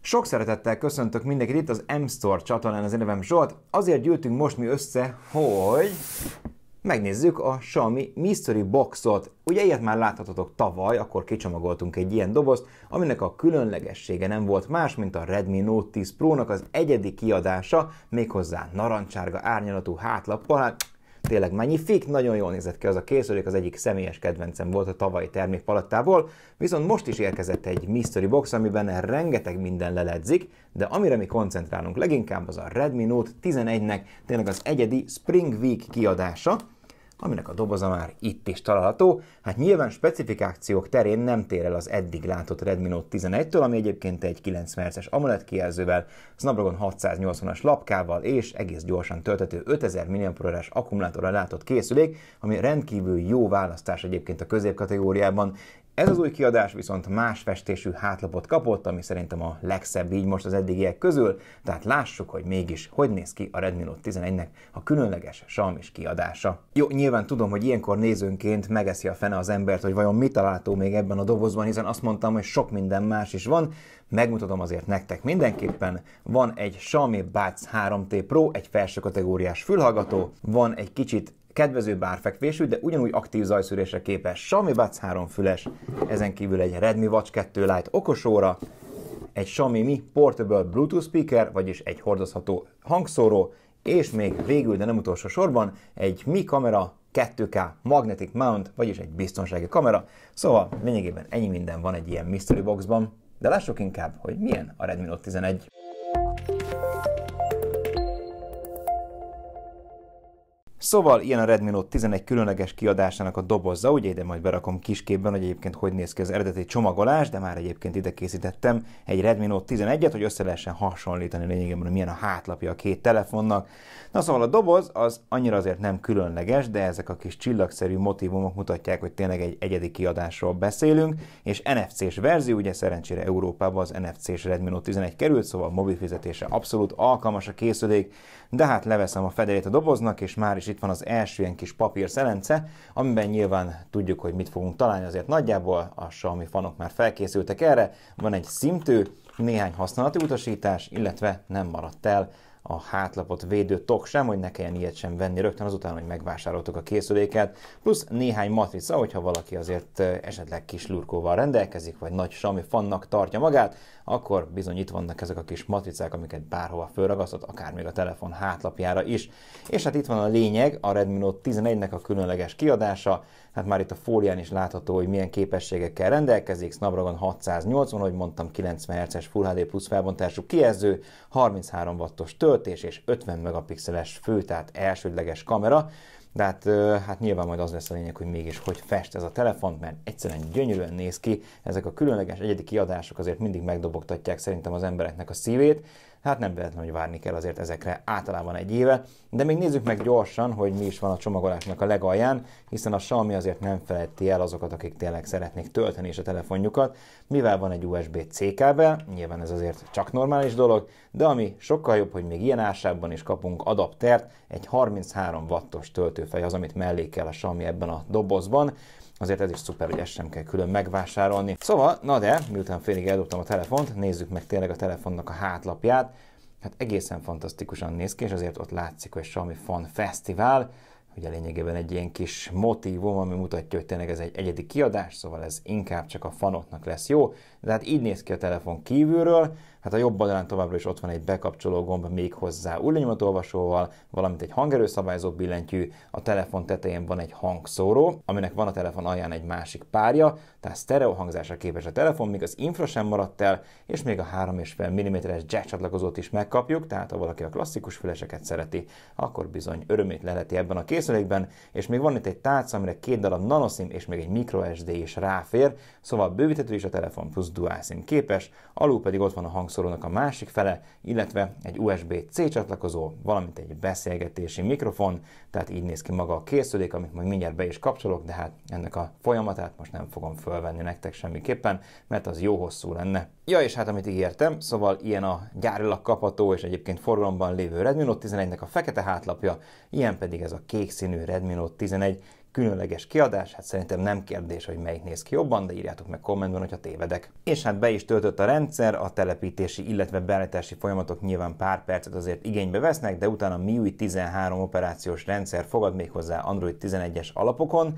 Sok szeretettel köszöntök mindenkit itt az M-Store csatornán, az én nevem Zsolt. Azért gyűltünk most mi össze, hogy megnézzük a Xiaomi Mystery Boxot. Ugye ilyet már láthatatok tavaly, akkor kicsomagoltunk egy ilyen dobozt, aminek a különlegessége nem volt más, mint a Redmi Note 10 Pro-nak az egyedi kiadása, méghozzá narancsárga árnyalatú hátlappal, hát tényleg magnifik, nagyon jól nézett ki az a készülék, az egyik személyes kedvencem volt a tavalyi termékpalettából, viszont most is érkezett egy mystery box, amiben rengeteg minden leledzik, de amire mi koncentrálunk leginkább az a Redmi Note 11-nek tényleg az egyedi Spring Week kiadása, aminek a doboza már itt is található. Hát nyilván specifikációk terén nem tér el az eddig látott Redmi Note 11-től, ami egyébként egy 9 Hz-es AMOLED kijelzővel, Snapdragon 680-as lapkával és egész gyorsan töltető 5000 mAh akkumulátorral látott készülék, ami rendkívül jó választás egyébként a középkategóriában, ez az új kiadás viszont más festésű hátlapot kapott, ami szerintem a legszebb így most az eddigiek közül, tehát lássuk, hogy mégis hogy néz ki a Redmi Note 11-nek a különleges salmis kiadása. Jó, nyilván tudom, hogy ilyenkor nézőnként megeszi a fene az embert, hogy vajon mi található még ebben a dobozban, hiszen azt mondtam, hogy sok minden más is van, megmutatom azért nektek mindenképpen. Van egy Xiaomi Buds 3T Pro, egy felső kategóriás fülhallgató, van egy kicsit kedvező bárfekvésű, de ugyanúgy aktív zajszűrésre képes Xiaomi Buds 3 füles, ezen kívül egy Redmi Watch 2 Lite okosóra, egy Xiaomi Mi Portable Bluetooth speaker, vagyis egy hordozható hangszóró, és még végül, de nem utolsó sorban, egy Mi kamera 2K Magnetic Mount, vagyis egy biztonsági kamera. Szóval lényegében ennyi minden van egy ilyen Mystery Boxban, de lássuk inkább, hogy milyen a Redmi Note 11. Szóval ilyen a Redmi Note 11 különleges kiadásának a dobozza, ugye ide majd berakom kisképben, hogy egyébként hogy néz ki az eredeti csomagolás, de már egyébként ide készítettem egy Redmi Note 11-et, hogy össze lehessen hasonlítani lényegében, hogy milyen a hátlapja a két telefonnak. Na szóval a doboz az annyira azért nem különleges, de ezek a kis csillagszerű motivumok mutatják, hogy tényleg egy egyedi kiadásról beszélünk, és NFC-s verzió, ugye szerencsére Európában az NFC-s Redmi Note 11 került, szóval mobil fizetése abszolút alkalmas a készülék, de hát leveszem a fedelét a doboznak, és már is itt van az első ilyen kis papír szelence, amiben nyilván tudjuk, hogy mit fogunk találni, azért nagyjából a Xiaomi fanok már felkészültek erre. Van egy szimtő, néhány használati utasítás, illetve nem maradt el a hátlapot védő tok sem, hogy ne kelljen ilyet sem venni rögtön azután, hogy megvásároltuk a készüléket, plusz néhány matrica, hogyha valaki azért esetleg kis lurkóval rendelkezik, vagy nagy sami fannak tartja magát, akkor bizony itt vannak ezek a kis matricák, amiket bárhova fölragasztott, akár még a telefon hátlapjára is. És hát itt van a lényeg, a Redmi Note 11-nek a különleges kiadása, hát már itt a fólián is látható, hogy milyen képességekkel rendelkezik, Snapdragon 680, hogy mondtam 90 Hz-es Full HD plusz felbontású kijelző, 33 wattos tör, töltés és 50 megapixeles fő, tehát elsődleges kamera, de hát, hát nyilván majd az lesz a lényeg, hogy mégis hogy fest ez a telefon, mert egyszerűen gyönyörűen néz ki. Ezek a különleges egyedi kiadások azért mindig megdobogtatják szerintem az embereknek a szívét, Hát nem véletlen, hogy várni kell azért ezekre általában egy éve. De még nézzük meg gyorsan, hogy mi is van a csomagolásnak a legalján, hiszen a Xiaomi azért nem felejti el azokat, akik tényleg szeretnék tölteni is a telefonjukat, mivel van egy USB-C kábel, nyilván ez azért csak normális dolog, de ami sokkal jobb, hogy még ilyen ásában is kapunk adaptert, egy 33 wattos töltőfej az, amit mellé kell a Xiaomi ebben a dobozban, Azért ez is szuper, hogy ezt sem kell külön megvásárolni. Szóval, na de, miután félig eldobtam a telefont, nézzük meg tényleg a telefonnak a hátlapját hát egészen fantasztikusan néz ki, és azért ott látszik, hogy Xiaomi Fan Fesztivál, ugye lényegében egy ilyen kis motívum, ami mutatja, hogy tényleg ez egy egyedi kiadás, szóval ez inkább csak a fanoknak lesz jó, de hát így néz ki a telefon kívülről, Hát a jobb oldalán továbbra is ott van egy bekapcsoló gomb még hozzá olvasóval, valamint egy hangerőszabályzó billentyű, a telefon tetején van egy hangszóró, aminek van a telefon alján egy másik párja, tehát sztereó hangzásra képes a telefon, míg az infra sem maradt el, és még a 3,5 mm-es jack csatlakozót is megkapjuk, tehát ha valaki a klasszikus füleseket szereti, akkor bizony örömét leheti ebben a készülékben, és még van itt egy tárca, amire két darab nanoszim és még egy microSD is ráfér, szóval bővíthető is a telefon plusz dual SIM képes, alul pedig ott van a hang hangszórónak a másik fele, illetve egy USB-C csatlakozó, valamint egy beszélgetési mikrofon, tehát így néz ki maga a készülék, amit majd mindjárt be is kapcsolok, de hát ennek a folyamatát most nem fogom fölvenni nektek semmiképpen, mert az jó hosszú lenne. Ja, és hát amit ígértem, szóval ilyen a gyárilag kapható és egyébként forgalomban lévő Redmi Note 11-nek a fekete hátlapja, ilyen pedig ez a kék színű Redmi Note 11, különleges kiadás, hát szerintem nem kérdés, hogy melyik néz ki jobban, de írjátok meg kommentben, hogyha tévedek. És hát be is töltött a rendszer, a telepítési, illetve beállítási folyamatok nyilván pár percet azért igénybe vesznek, de utána a MIUI 13 operációs rendszer fogad még hozzá Android 11-es alapokon,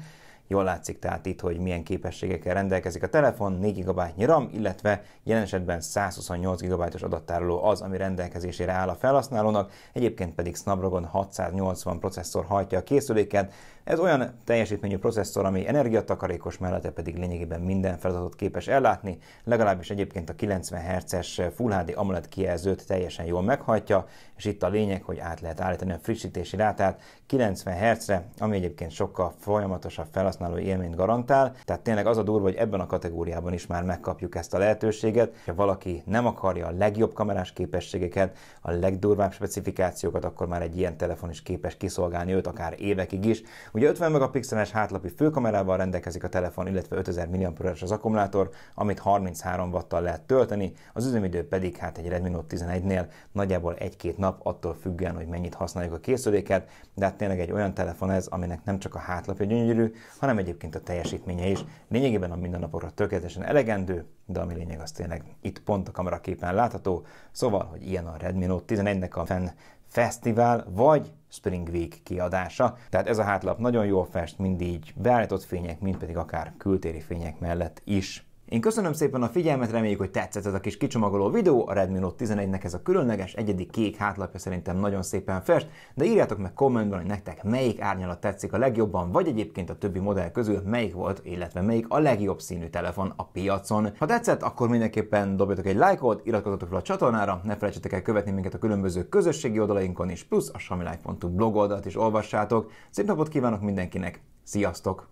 Jól látszik tehát itt, hogy milyen képességekkel rendelkezik a telefon, 4 GB RAM, illetve jelen esetben 128 GB-os adattároló az, ami rendelkezésére áll a felhasználónak, egyébként pedig Snapdragon 680 processzor hajtja a készüléket. Ez olyan teljesítményű processzor, ami energiatakarékos mellette pedig lényegében minden feladatot képes ellátni, legalábbis egyébként a 90 Hz-es Full HD AMOLED kijelzőt teljesen jól meghajtja, és itt a lényeg, hogy át lehet állítani a frissítési rátát 90 Hz-re, ami egyébként sokkal folyamatosabb felhasználás felhasználó élményt garantál. Tehát tényleg az a durva, hogy ebben a kategóriában is már megkapjuk ezt a lehetőséget. Ha valaki nem akarja a legjobb kamerás képességeket, a legdurvább specifikációkat, akkor már egy ilyen telefon is képes kiszolgálni őt akár évekig is. Ugye 50 megapixeles hátlapi főkamerával rendelkezik a telefon, illetve 5000 mAh az akkumulátor, amit 33 wattal lehet tölteni, az üzemidő pedig hát egy Redmi Note 11-nél nagyjából 1-2 nap, attól függően, hogy mennyit használjuk a készüléket, de hát tényleg egy olyan telefon ez, aminek nem csak a hátlapja gyönyörű, hanem hanem egyébként a teljesítménye is. Lényegében a mindennapokra tökéletesen elegendő, de ami lényeg az tényleg itt pont a kameraképen látható, szóval, hogy ilyen a Redmi Note 11-nek a fenn fesztivál, vagy Spring Week kiadása. Tehát ez a hátlap nagyon jól fest, mind így beállított fények, mind pedig akár kültéri fények mellett is. Én köszönöm szépen a figyelmet, reméljük, hogy tetszett ez a kis kicsomagoló videó, a Redmi Note 11-nek ez a különleges, egyedi kék hátlapja szerintem nagyon szépen fest, de írjátok meg kommentben, hogy nektek melyik árnyalat tetszik a legjobban, vagy egyébként a többi modell közül melyik volt, illetve melyik a legjobb színű telefon a piacon. Ha tetszett, akkor mindenképpen dobjatok egy lájkot, iratkozzatok fel a csatornára, ne felejtsetek el követni minket a különböző közösségi oldalainkon is, plusz a samilife.hu blog oldalt is olvassátok. Szép napot kívánok mindenkinek, sziasztok!